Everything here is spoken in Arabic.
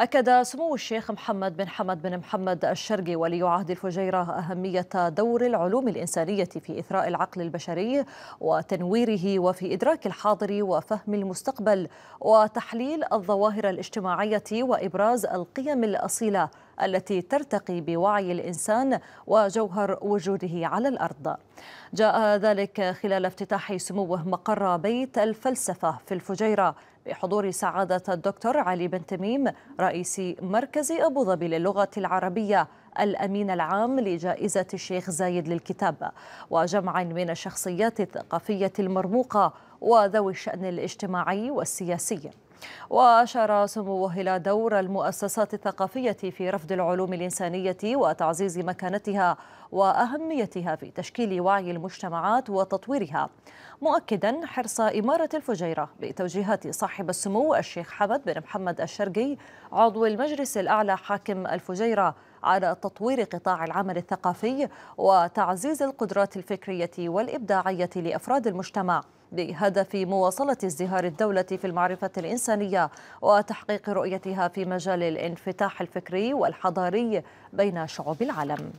أكد سمو الشيخ محمد بن حمد بن محمد الشرقي ولي عهد الفجيرة أهمية دور العلوم الإنسانية في إثراء العقل البشري وتنويره وفي إدراك الحاضر وفهم المستقبل وتحليل الظواهر الاجتماعية وإبراز القيم الأصيلة التي ترتقي بوعي الانسان وجوهر وجوده على الارض. جاء ذلك خلال افتتاح سموه مقر بيت الفلسفه في الفجيره بحضور سعادة الدكتور علي بن تميم رئيس مركز أبو ظبي للغة العربية الأمين العام لجائزة الشيخ زايد للكتاب وجمع من الشخصيات الثقافية المرموقة وذوي الشأن الاجتماعي والسياسي وأشار سموه إلى دور المؤسسات الثقافية في رفض العلوم الإنسانية وتعزيز مكانتها وأهميتها في تشكيل وعي المجتمعات وتطويرها مؤكدا حرص إمارة الفجيرة بتوجيهات صاحب السمو الشيخ حمد بن محمد الشرقي عضو المجلس الأعلى حاكم الفجيرة على تطوير قطاع العمل الثقافي وتعزيز القدرات الفكرية والإبداعية لأفراد المجتمع بهدف مواصلة ازدهار الدولة في المعرفة الإنسانية الإنسانية وتحقيق رؤيتها في مجال الانفتاح الفكري والحضاري بين شعوب العالم